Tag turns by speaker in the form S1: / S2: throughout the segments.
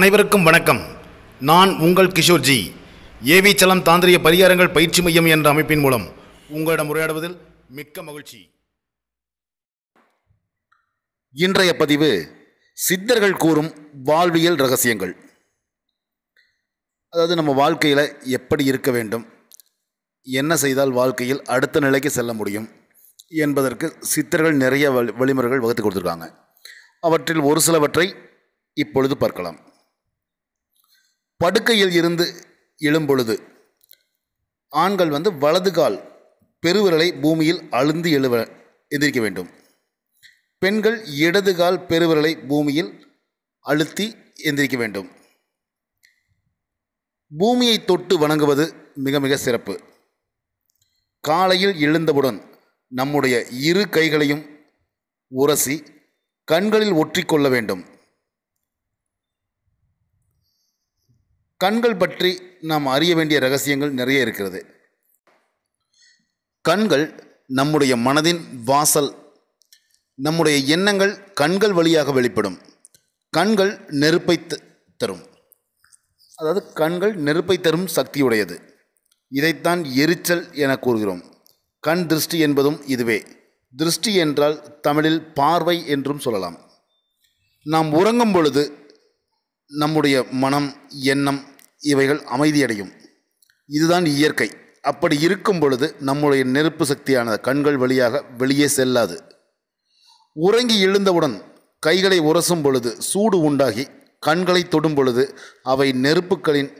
S1: அனைவருக்கும் வணக்கம் நான் உங்கள் கிஷோர்ஜி சலம் தாந்திரிய பரிகாரங்கள் பயிற்சி மையம் என்ற அமைப்பின் மூலம் உங்களிடம் உரையாடுவதில் மிக்க மகிழ்ச்சி இன்றைய பதிவு சித்தர்கள் கூறும் வாழ்வியல் ரகசியங்கள் அதாவது நம்ம வாழ்க்கையில் எப்படி இருக்க வேண்டும் என்ன செய்தால் வாழ்க்கையில் அடுத்த நிலைக்கு செல்ல முடியும் என்பதற்கு சித்தர்கள் நிறைய வழிமுறைகள் வகுத்து கொடுத்துருக்காங்க அவற்றில் ஒரு சிலவற்றை இப்பொழுது பார்க்கலாம் படுக்கையில் இருந்து எழும்பொழுது ஆண்கள் வந்து வலது கால் பெருவிரலை பூமியில் அழுந்து எழுவ எந்திரிக்க வேண்டும் பெண்கள் இடது கால் பெருவிரலை பூமியில் அழுத்தி எந்திரிக்க வேண்டும் பூமியை தொட்டு வணங்குவது மிக மிக சிறப்பு காலையில் எழுந்தவுடன் நம்முடைய இரு கைகளையும் உரசி கண்களில் ஒற்றிக்கொள்ள வேண்டும் கண்கள் பற்றி நாம் அறிய வேண்டிய ரகசியங்கள் நிறைய இருக்கிறது கண்கள் நம்முடைய மனதின் வாசல் நம்முடைய எண்ணங்கள் கண்கள் வழியாக வெளிப்படும் கண்கள் நெருப்பை தரும் அதாவது கண்கள் நெருப்பை தரும் சக்தியுடையது இதைத்தான் எரிச்சல் என கூறுகிறோம் கண் திருஷ்டி என்பதும் இதுவே திருஷ்டி என்றால் தமிழில் பார்வை என்றும் சொல்லலாம் நாம் உறங்கும் பொழுது நம்முடைய மனம் எண்ணம் இவைகள் அமைதியடையும் இதுதான் இயற்கை அப்படி இருக்கும் பொழுது நம்முடைய நெருப்பு சக்தியானது கண்கள் வழியாக வெளியே செல்லாது உறங்கி எழுந்தவுடன் கைகளை உரசும் பொழுது சூடு உண்டாகி கண்களை தொடும் பொழுது அவை நெருப்புகளின்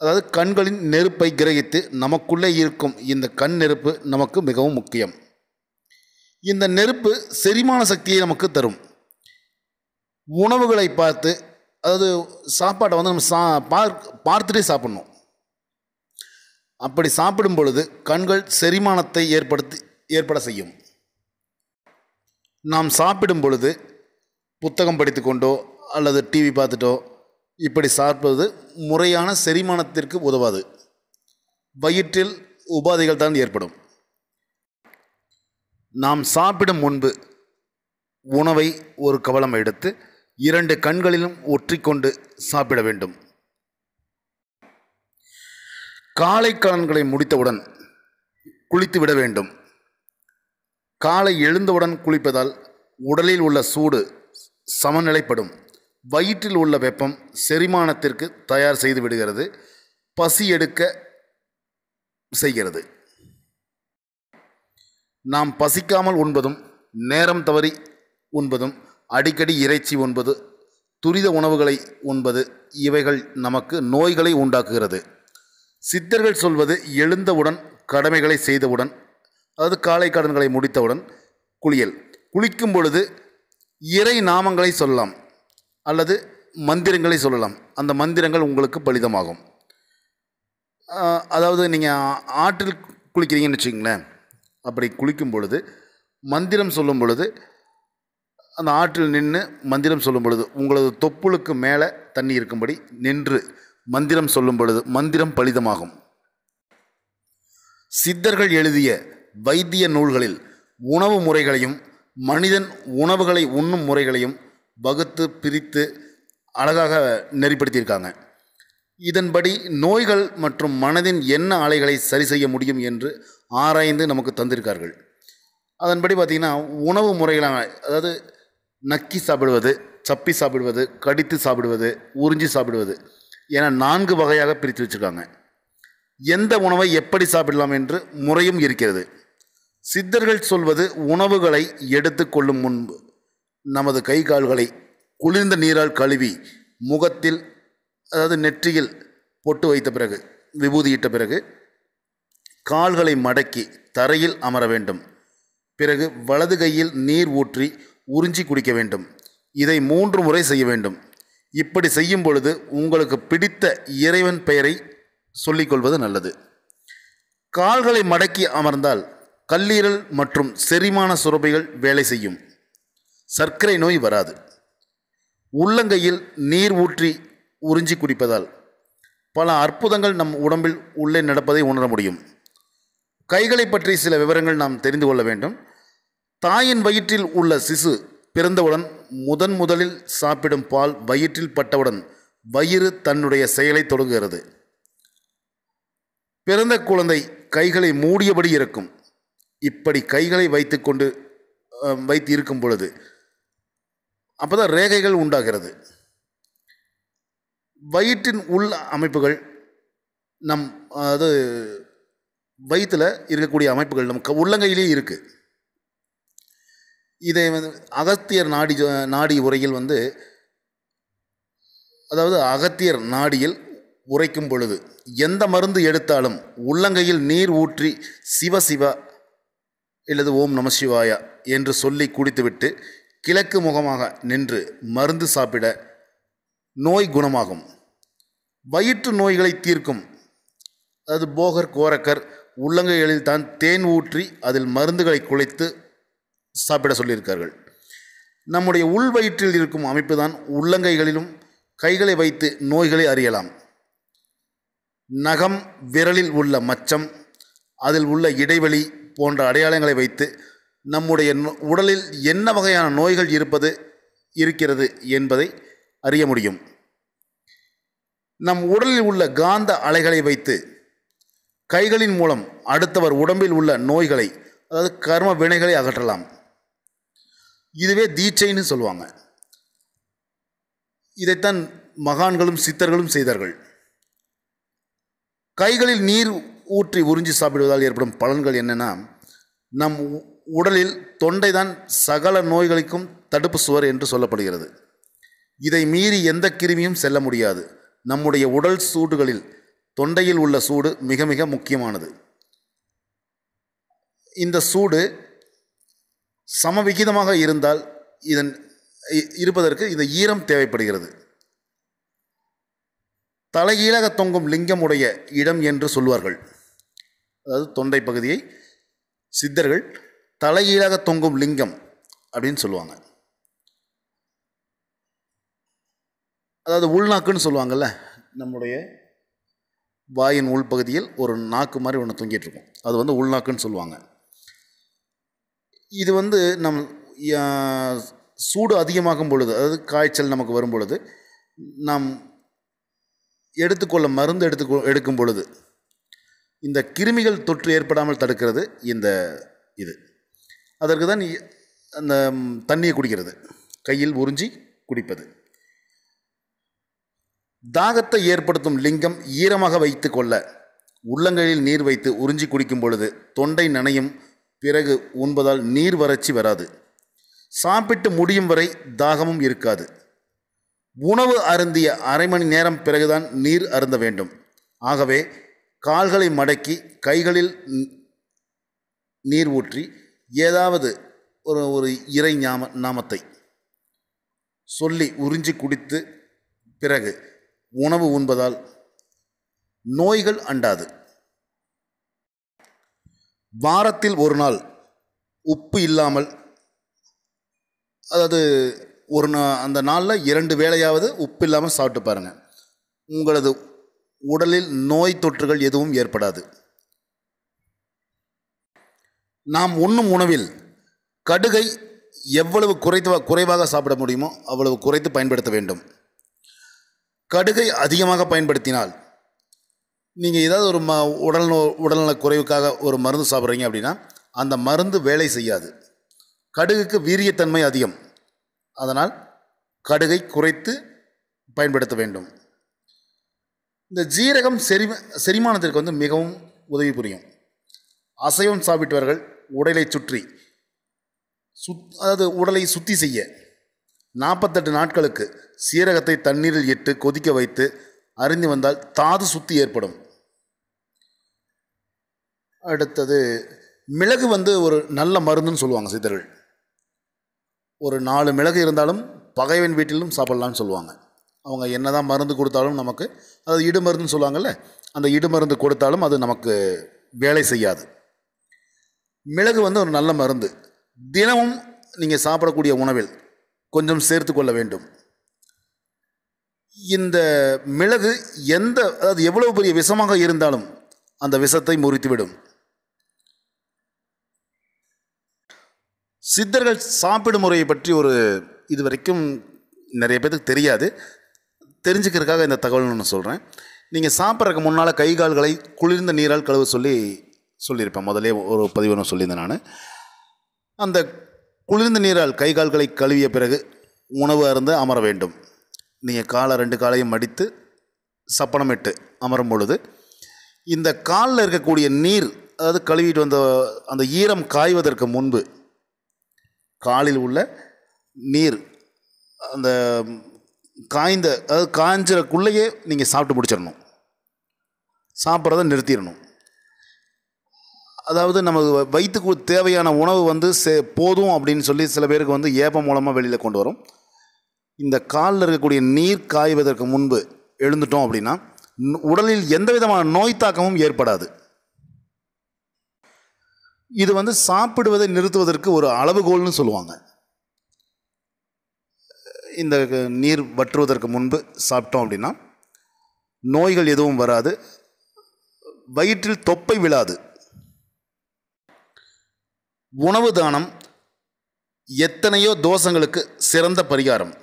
S1: அதாவது கண்களின் நெருப்பை கிரகித்து நமக்குள்ளே இருக்கும் இந்த கண் நெருப்பு நமக்கு மிகவும் முக்கியம் இந்த நெருப்பு செரிமான சக்தியை நமக்கு தரும் உணவுகளை பார்த்து அதாவது சாப்பாட்டை வந்து நம்ம சா பார்க் பார்த்துட்டே சாப்பிட்ணும் அப்படி சாப்பிடும் பொழுது கண்கள் செரிமானத்தை ஏற்படுத்தி ஏற்பட செய்யும் நாம் சாப்பிடும் பொழுது புத்தகம் படித்து கொண்டோ அல்லது டிவி பார்த்துட்டோ இப்படி சாப்பிடுவது முறையான செரிமானத்திற்கு உதவாது வயிற்றில் உபாதைகள் தான் ஏற்படும் நாம் சாப்பிடும் முன்பு உணவை ஒரு கவலம் எடுத்து இரண்டு கண்களிலும் ஒற்றிக்கொண்டு சாப்பிட வேண்டும் காலை கலன்களை முடித்தவுடன் குளித்து விட வேண்டும் காலை எழுந்தவுடன் குளிப்பதால் உடலில் உள்ள சூடு சமநிலைப்படும் வயிற்றில் உள்ள வெப்பம் செரிமானத்திற்கு தயார் செய்து விடுகிறது பசி எடுக்க செய்கிறது நாம் பசிக்காமல் உண்பதும் நேரம் தவறி உண்பதும் அடிக்கடி இறைச்சி உண்பது துரித உணவுகளை உண்பது இவைகள் நமக்கு நோய்களை உண்டாக்குகிறது சித்தர்கள் சொல்வது எழுந்தவுடன் கடமைகளை செய்தவுடன் அதாவது காலை கடன்களை முடித்தவுடன் குளியல் குளிக்கும் பொழுது இறை நாமங்களை சொல்லலாம் அல்லது மந்திரங்களை சொல்லலாம் அந்த மந்திரங்கள் உங்களுக்கு பலிதமாகும் அதாவது நீங்கள் ஆற்றில் குளிக்கிறீங்கன்னு வச்சுங்களேன் அப்படி குளிக்கும் பொழுது மந்திரம் சொல்லும் பொழுது அந்த ஆற்றில் நின்று மந்திரம் சொல்லும் பொழுது உங்களது தொப்புளுக்கு மேலே தண்ணி இருக்கும்படி நின்று மந்திரம் சொல்லும் பொழுது மந்திரம் பலிதமாகும் சித்தர்கள் எழுதிய வைத்திய நூல்களில் உணவு முறைகளையும் மனிதன் உணவுகளை உண்ணும் முறைகளையும் வகுத்து பிரித்து அழகாக நெறிப்படுத்தியிருக்காங்க இதன்படி நோய்கள் மற்றும் மனதின் என்ன ஆலைகளை சரி செய்ய முடியும் என்று ஆராய்ந்து நமக்கு தந்திருக்கார்கள் அதன்படி பார்த்திங்கன்னா உணவு முறைகளாக அதாவது நக்கி சாப்பிடுவது சப்பி சாப்பிடுவது கடித்து சாப்பிடுவது உறிஞ்சி சாப்பிடுவது என நான்கு வகையாக பிரித்து வச்சுருக்காங்க எந்த உணவை எப்படி சாப்பிடலாம் என்று முறையும் இருக்கிறது சித்தர்கள் சொல்வது உணவுகளை எடுத்துக்கொள்ளும் முன்பு நமது கை கால்களை குளிர்ந்த நீரால் கழுவி முகத்தில் அதாவது நெற்றியில் பொட்டு வைத்த பிறகு விபூதியிட்ட பிறகு கால்களை மடக்கி தரையில் அமர வேண்டும் பிறகு வலது கையில் நீர் ஊற்றி உறிஞ்சி குடிக்க வேண்டும் இதை மூன்று முறை செய்ய வேண்டும் இப்படி செய்யும் பொழுது உங்களுக்கு பிடித்த இறைவன் பெயரை சொல்லிக்கொள்வது நல்லது கால்களை மடக்கி அமர்ந்தால் கல்லீரல் மற்றும் செரிமான சுரபிகள் வேலை செய்யும் சர்க்கரை நோய் வராது உள்ளங்கையில் நீர் ஊற்றி உறிஞ்சி குடிப்பதால் பல அற்புதங்கள் நம் உடம்பில் உள்ளே நடப்பதை உணர முடியும் கைகளை பற்றி சில விவரங்கள் நாம் தெரிந்து கொள்ள வேண்டும் தாயின் வயிற்றில் உள்ள சிசு பிறந்தவுடன் முதன் முதலில் சாப்பிடும் பால் வயிற்றில் பட்டவுடன் வயிறு தன்னுடைய செயலை தொடங்குகிறது பிறந்த குழந்தை கைகளை மூடியபடி இருக்கும் இப்படி கைகளை வைத்துக்கொண்டு வைத்து இருக்கும் பொழுது அப்போ தான் ரேகைகள் உண்டாகிறது வயிற்றின் உள் அமைப்புகள் நம் அது வயிற்றில் இருக்கக்கூடிய அமைப்புகள் நம் உள்ளங்கையிலேயே இருக்குது இதை வந்து அகத்தியர் நாடி நாடி உரையில் வந்து அதாவது அகத்தியர் நாடியில் உரைக்கும் பொழுது எந்த மருந்து எடுத்தாலும் உள்ளங்கையில் நீர் ஊற்றி சிவ சிவா இல்லது ஓம் நம சிவாயா என்று சொல்லி குடித்துவிட்டு கிழக்கு முகமாக நின்று மருந்து சாப்பிட நோய் குணமாகும் வயிற்று நோய்களை தீர்க்கும் அதாவது போகர் கோரக்கர் உள்ளங்கைகளில் தான் தேன் ஊற்றி அதில் மருந்துகளை குழைத்து சாப்பிட சொல்லியிருக்கார்கள் நம்முடைய உள்வயிற்றில் இருக்கும் அமைப்பு தான் உள்ளங்கைகளிலும் கைகளை வைத்து நோய்களை அறியலாம் நகம் விரலில் உள்ள மச்சம் அதில் உள்ள இடைவெளி போன்ற அடையாளங்களை வைத்து நம்முடைய உடலில் என்ன வகையான நோய்கள் இருப்பது இருக்கிறது என்பதை அறிய முடியும் நம் உடலில் உள்ள காந்த அலைகளை வைத்து கைகளின் மூலம் அடுத்தவர் உடம்பில் உள்ள நோய்களை அதாவது கர்ம வினைகளை அகற்றலாம் இதுவே தீட்சைன்னு சொல்லுவாங்க இதைத்தான் மகான்களும் சித்தர்களும் செய்தார்கள் கைகளில் நீர் ஊற்றி உறிஞ்சி சாப்பிடுவதால் ஏற்படும் பலன்கள் என்னென்னா நம் உடலில் தொண்டைதான் சகல நோய்களுக்கும் தடுப்பு சுவர் என்று சொல்லப்படுகிறது இதை மீறி எந்த கிருமியும் செல்ல முடியாது நம்முடைய உடல் சூடுகளில் தொண்டையில் உள்ள சூடு மிக மிக முக்கியமானது இந்த சூடு சமவிகிதமாக இருந்தால் இதன் இருப்பதற்கு இந்த ஈரம் தேவைப்படுகிறது தலைகீழாக தொங்கும் லிங்கம் உடைய இடம் என்று சொல்வார்கள் அதாவது தொண்டை பகுதியை சித்தர்கள் தலைகீழாக தொங்கும் லிங்கம் அப்படின்னு சொல்லுவாங்க அதாவது உள்நாக்குன்னு சொல்லுவாங்கள்ல நம்முடைய வாயின் உள்பகுதியில் ஒரு நாக்கு மாதிரி ஒன்று தொங்கிட்டு இருக்கும் அது வந்து உள்நாக்குன்னு சொல்லுவாங்க இது வந்து நம் சூடு அதிகமாகும் பொழுது அதாவது காய்ச்சல் நமக்கு வரும் பொழுது நாம் எடுத்துக்கொள்ள மருந்து எடுத்து எடுக்கும் பொழுது இந்த கிருமிகள் தொற்று ஏற்படாமல் தடுக்கிறது இந்த இது அதற்கு தான் அந்த தண்ணியை குடிக்கிறது கையில் உறிஞ்சி குடிப்பது தாகத்தை ஏற்படுத்தும் லிங்கம் ஈரமாக வைத்து கொள்ள உள்ளங்களில் நீர் வைத்து உறிஞ்சி குடிக்கும் பொழுது தொண்டை நனையும் பிறகு உண்பதால் நீர் வறட்சி வராது சாப்பிட்டு முடியும் வரை தாகமும் இருக்காது உணவு அருந்திய அரை மணி நேரம் பிறகுதான் நீர் அருந்த வேண்டும் ஆகவே கால்களை மடக்கி கைகளில் நீர் ஊற்றி ஏதாவது ஒரு ஒரு இறை ஞாம நாமத்தை சொல்லி உறிஞ்சி குடித்து பிறகு உணவு உண்பதால் நோய்கள் அண்டாது வாரத்தில் ஒரு நாள் உப்பு இல்லாமல் அதாவது ஒரு நா அந்த நாளில் இரண்டு வேளையாவது உப்பு இல்லாமல் சாப்பிட்டு பாருங்கள் உங்களது உடலில் நோய் தொற்றுகள் எதுவும் ஏற்படாது நாம் உண்ணும் உணவில் கடுகை எவ்வளவு குறைத்து குறைவாக சாப்பிட முடியுமோ அவ்வளவு குறைத்து பயன்படுத்த வேண்டும் கடுகை அதிகமாக பயன்படுத்தினால் நீங்கள் ஏதாவது ஒரு ம உடல் நோ உடல்நல குறைவுக்காக ஒரு மருந்து சாப்பிட்றீங்க அப்படின்னா அந்த மருந்து வேலை செய்யாது கடுகுக்கு வீரியத்தன்மை அதிகம் அதனால் கடுகை குறைத்து பயன்படுத்த வேண்டும் இந்த ஜீரகம் செரி செரிமானத்திற்கு வந்து மிகவும் உதவி புரியும் அசைவம் சாப்பிட்டவர்கள் உடலை சுற்றி சுத் அதாவது உடலை சுத்தி செய்ய நாற்பத்தெட்டு நாட்களுக்கு சீரகத்தை தண்ணீரில் இட்டு கொதிக்க வைத்து அறிந்து வந்தால் தாது சுத்தி ஏற்படும் அடுத்தது மிளகு வந்து ஒரு நல்ல மருந்துன்னு சொல்லுவாங்க சித்தர்கள் ஒரு நாலு மிளகு இருந்தாலும் பகைவன் வீட்டிலும் சாப்பிட்லான்னு சொல்லுவாங்க அவங்க என்ன தான் மருந்து கொடுத்தாலும் நமக்கு அது இடுமருந்துன்னு சொல்லுவாங்கள்ல அந்த இடுமருந்து கொடுத்தாலும் அது நமக்கு வேலை செய்யாது மிளகு வந்து ஒரு நல்ல மருந்து தினமும் நீங்கள் சாப்பிடக்கூடிய உணவில் கொஞ்சம் சேர்த்து கொள்ள வேண்டும் இந்த மிளகு எந்த அதாவது எவ்வளோ பெரிய விஷமாக இருந்தாலும் அந்த விஷத்தை முறித்துவிடும் சித்தர்கள் சாப்பிடும் முறையை பற்றி ஒரு இது வரைக்கும் நிறைய பேருக்கு தெரியாது தெரிஞ்சுக்கிறதுக்காக இந்த தகவல் நான் சொல்கிறேன் நீங்கள் சாப்பிட்றதுக்கு முன்னால் கை கால்களை குளிர்ந்த நீரால் கழுவ சொல்லி சொல்லியிருப்பேன் முதலே ஒரு பதிவு ஒன்று சொல்லியிருந்தேன் நான் அந்த குளிர்ந்த நீரால் கை கால்களை கழுவிய பிறகு உணவு அருந்து அமர வேண்டும் நீங்கள் காலை ரெண்டு காலையும் மடித்து சப்பனமிட்டு அமரும் பொழுது இந்த காலில் இருக்கக்கூடிய நீர் அதாவது கழுவிட்டு வந்த அந்த ஈரம் காய்வதற்கு முன்பு காலில் உள்ள நீர் அந்த காய்ந்த அதாவது காய்ஞ்சக்குள்ளேயே நீங்கள் சாப்பிட்டு முடிச்சிடணும் சாப்பிட்றத நிறுத்திடணும் அதாவது நமக்கு வயிற்றுக்கு தேவையான உணவு வந்து சே போதும் அப்படின்னு சொல்லி சில பேருக்கு வந்து ஏப்பம் மூலமாக வெளியில் கொண்டு வரும் இந்த காலில் இருக்கக்கூடிய நீர் காய்வதற்கு முன்பு எழுந்துட்டோம் அப்படின்னா உடலில் எந்த விதமான நோய் தாக்கமும் ஏற்படாது இது வந்து சாப்பிடுவதை நிறுத்துவதற்கு ஒரு அளவுகோல்னு சொல்லுவாங்க இந்த நீர் வற்றுவதற்கு முன்பு சாப்பிட்டோம் அப்படின்னா நோய்கள் எதுவும் வராது வயிற்றில் தொப்பை விழாது உணவு தானம் எத்தனையோ தோஷங்களுக்கு சிறந்த பரிகாரம்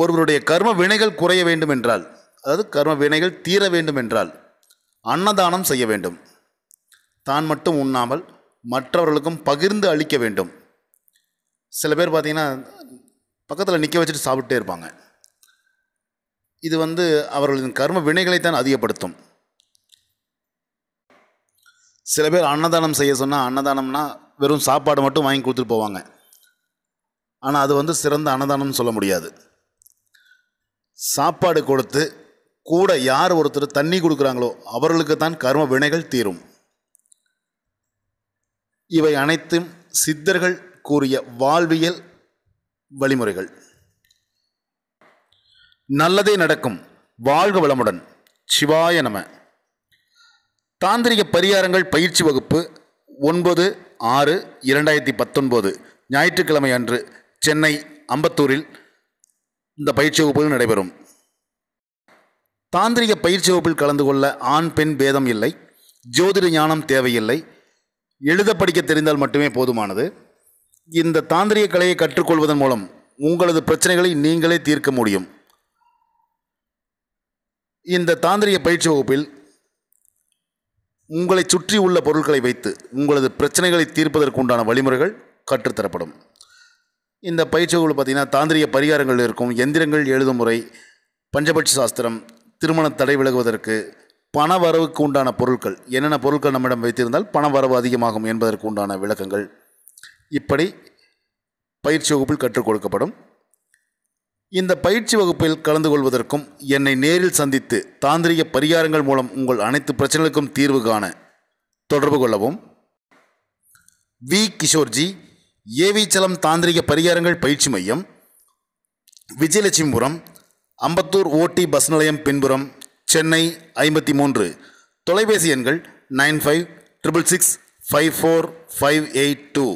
S1: ஒருவருடைய கர்ம வினைகள் குறைய வேண்டும் என்றால் அதாவது கர்ம வினைகள் தீர வேண்டும் என்றால் அன்னதானம் செய்ய வேண்டும் தான் மட்டும் உண்ணாமல் மற்றவர்களுக்கும் பகிர்ந்து அளிக்க வேண்டும் சில பேர் பார்த்திங்கன்னா பக்கத்தில் நிற்க வச்சுட்டு சாப்பிட்டே இருப்பாங்க இது வந்து அவர்களின் கர்ம வினைகளை தான் அதிகப்படுத்தும் சில பேர் அன்னதானம் செய்ய சொன்னால் அன்னதானம்னா வெறும் சாப்பாடு மட்டும் வாங்கி கொடுத்துட்டு போவாங்க ஆனால் அது வந்து சிறந்த அன்னதானம்னு சொல்ல முடியாது சாப்பாடு கொடுத்து கூட யார் ஒருத்தர் தண்ணி கொடுக்குறாங்களோ அவர்களுக்கு தான் கர்ம வினைகள் தீரும் இவை அனைத்தும் சித்தர்கள் கூறிய வாழ்வியல் வழிமுறைகள் நல்லதே நடக்கும் வாழ்க வளமுடன் சிவாய நம தாந்திரிக பரிகாரங்கள் பயிற்சி வகுப்பு ஒன்பது ஆறு இரண்டாயிரத்தி பத்தொன்பது ஞாயிற்றுக்கிழமை அன்று சென்னை அம்பத்தூரில் இந்த பயிற்சி வகுப்புகள் நடைபெறும் தாந்திரிக பயிற்சி வகுப்பில் கலந்து கொள்ள ஆண் பெண் பேதம் இல்லை ஜோதிட ஞானம் தேவையில்லை எழுத படிக்க தெரிந்தால் மட்டுமே போதுமானது இந்த தாந்திரிய கலையை கற்றுக்கொள்வதன் மூலம் உங்களது பிரச்சனைகளை நீங்களே தீர்க்க முடியும் இந்த தாந்திரிய பயிற்சி வகுப்பில் உங்களை சுற்றி உள்ள பொருட்களை வைத்து உங்களது பிரச்சனைகளை உண்டான வழிமுறைகள் கற்றுத்தரப்படும் இந்த பயிற்சி வகுப்பு பார்த்திங்கன்னா தாந்திரிய பரிகாரங்கள் இருக்கும் எந்திரங்கள் எழுதும் முறை பஞ்சபட்ச சாஸ்திரம் திருமண தடை விலகுவதற்கு பண வரவுக்கு உண்டான பொருட்கள் என்னென்ன பொருட்கள் நம்மிடம் வைத்திருந்தால் பண வரவு அதிகமாகும் என்பதற்கு உண்டான விளக்கங்கள் இப்படி பயிற்சி வகுப்பில் கற்றுக் கொடுக்கப்படும் இந்த பயிற்சி வகுப்பில் கலந்து கொள்வதற்கும் என்னை நேரில் சந்தித்து தாந்திரிக பரிகாரங்கள் மூலம் உங்கள் அனைத்து பிரச்சனைகளுக்கும் தீர்வு காண தொடர்பு கொள்ளவும் வி கிஷோர்ஜி ஏவிச்சலம் தாந்திரிக பரிகாரங்கள் பயிற்சி மையம் விஜயலட்சுமிபுரம் அம்பத்தூர் ஓட்டி பஸ் நிலையம் பின்புறம் சென்னை ஐம்பத்தி மூன்று தொலைபேசி எண்கள் nine five triple six five four five eight two